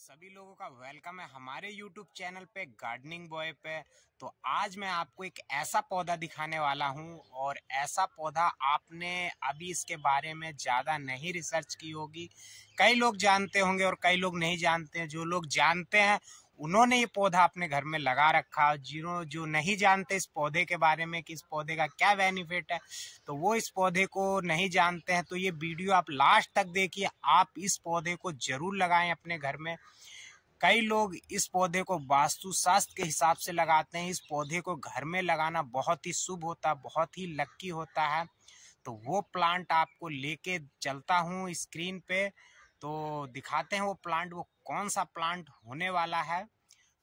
सभी लोगों का वेलकम है हमारे यूट्यूब चैनल पे गार्डनिंग बॉय पे तो आज मैं आपको एक ऐसा पौधा दिखाने वाला हूँ और ऐसा पौधा आपने अभी इसके बारे में ज़्यादा नहीं रिसर्च की होगी कई लोग जानते होंगे और कई लोग नहीं जानते हैं जो लोग जानते हैं उन्होंने ये पौधा अपने घर में लगा रखा जिन्हों जो नहीं जानते इस पौधे के बारे में कि इस पौधे का क्या बेनिफिट है तो वो इस पौधे को नहीं जानते हैं तो ये वीडियो आप लास्ट तक देखिए आप इस पौधे को जरूर लगाएं अपने घर में कई लोग इस पौधे को वास्तुशास्त्र के हिसाब से लगाते हैं इस पौधे को घर में लगाना बहुत ही शुभ होता है बहुत ही लक्की होता है तो वो प्लांट आपको लेके चलता हूँ स्क्रीन पे तो दिखाते हैं वो प्लांट वो कौन सा प्लांट होने वाला है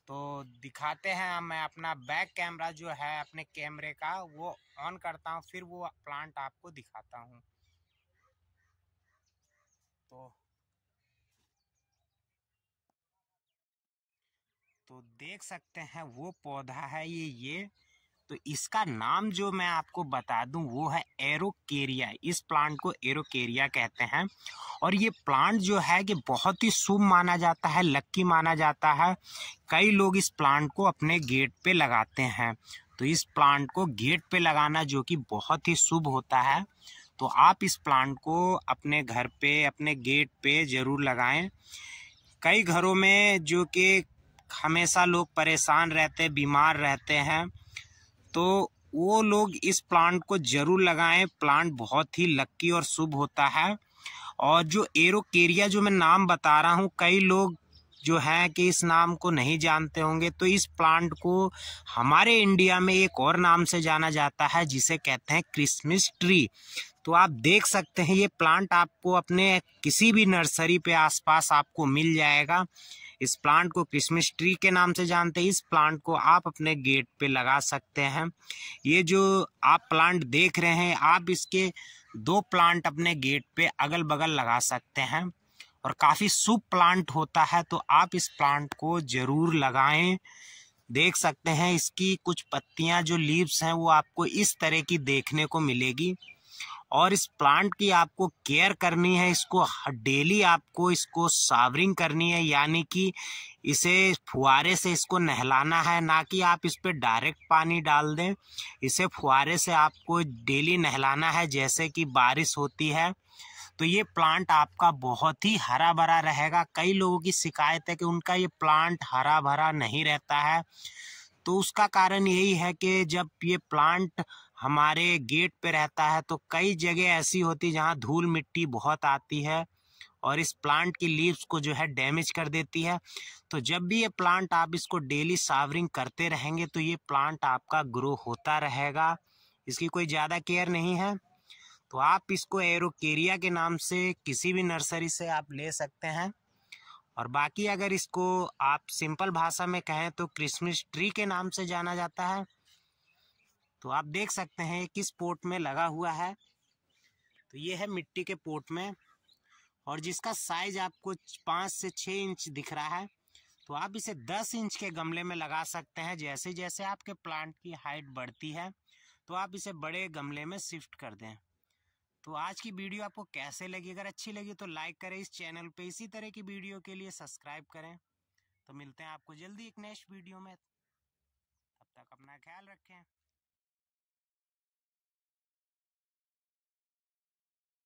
तो दिखाते हैं मैं अपना बैक कैमरा जो है अपने कैमरे का वो ऑन करता हूँ फिर वो प्लांट आपको दिखाता हूँ तो तो देख सकते हैं वो पौधा है ये ये तो इसका नाम जो मैं आपको बता दूं वो है एरोकेरिया इस प्लांट को एरोकेरिया कहते हैं और ये प्लांट जो है कि बहुत ही शुभ माना जाता है लक्की माना जाता है कई लोग इस प्लांट को अपने गेट पे लगाते हैं तो इस प्लांट को गेट पे लगाना जो कि बहुत ही शुभ होता है तो आप इस प्लांट को अपने घर पे अपने गेट पे ज़रूर लगाएं कई घरों में जो कि हमेशा लोग परेशान रहते बीमार रहते हैं तो वो लोग इस प्लांट को जरूर लगाएं प्लांट बहुत ही लक्की और शुभ होता है और जो एरोकेरिया जो मैं नाम बता रहा हूँ कई लोग जो हैं कि इस नाम को नहीं जानते होंगे तो इस प्लांट को हमारे इंडिया में एक और नाम से जाना जाता है जिसे कहते हैं क्रिसमस ट्री तो आप देख सकते हैं ये प्लांट आपको अपने किसी भी नर्सरी पे आसपास आपको मिल जाएगा इस प्लांट को क्रिसमस ट्री के नाम से जानते हैं इस प्लांट को आप अपने गेट पे लगा सकते हैं ये जो आप प्लांट देख रहे हैं आप इसके दो प्लांट अपने गेट पे अगल बगल लगा सकते हैं और काफ़ी शुभ प्लांट होता है तो आप इस प्लांट को ज़रूर लगाएं देख सकते हैं इसकी कुछ पत्तियां जो लीव्स हैं वो आपको इस तरह की देखने को मिलेगी और इस प्लांट की आपको केयर करनी है इसको डेली आपको इसको सावरिंग करनी है यानी कि इसे फुहारे से इसको नहलाना है ना कि आप इस पर डायरेक्ट पानी डाल दें इसे फुहारे से आपको डेली नहलाना है जैसे कि बारिश होती है तो ये प्लांट आपका बहुत ही हरा भरा रहेगा कई लोगों की शिकायत है कि उनका ये प्लांट हरा भरा नहीं रहता है तो उसका कारण यही है कि जब ये प्लांट हमारे गेट पे रहता है तो कई जगह ऐसी होती जहाँ धूल मिट्टी बहुत आती है और इस प्लांट की लीव्स को जो है डैमेज कर देती है तो जब भी ये प्लांट आप इसको डेली सावरिंग करते रहेंगे तो ये प्लांट आपका ग्रो होता रहेगा इसकी कोई ज़्यादा केयर नहीं है तो आप इसको एरोकेरिया के नाम से किसी भी नर्सरी से आप ले सकते हैं और बाकी अगर इसको आप सिंपल भाषा में कहें तो क्रिसमस ट्री के नाम से जाना जाता है तो आप देख सकते हैं किस पोर्ट में लगा हुआ है तो ये है मिट्टी के पोर्ट में और जिसका साइज आपको पाँच से छः इंच दिख रहा है तो आप इसे दस इंच के गमले में लगा सकते हैं जैसे जैसे आपके प्लांट की हाइट बढ़ती है तो आप इसे बड़े गमले में शिफ्ट कर दें तो आज की वीडियो आपको कैसे लगी अगर अच्छी लगी तो लाइक करें इस चैनल पे इसी तरह की वीडियो के लिए सब्सक्राइब करें तो मिलते हैं आपको जल्दी एक नेक्स्ट वीडियो में तब तक अपना ख्याल रखें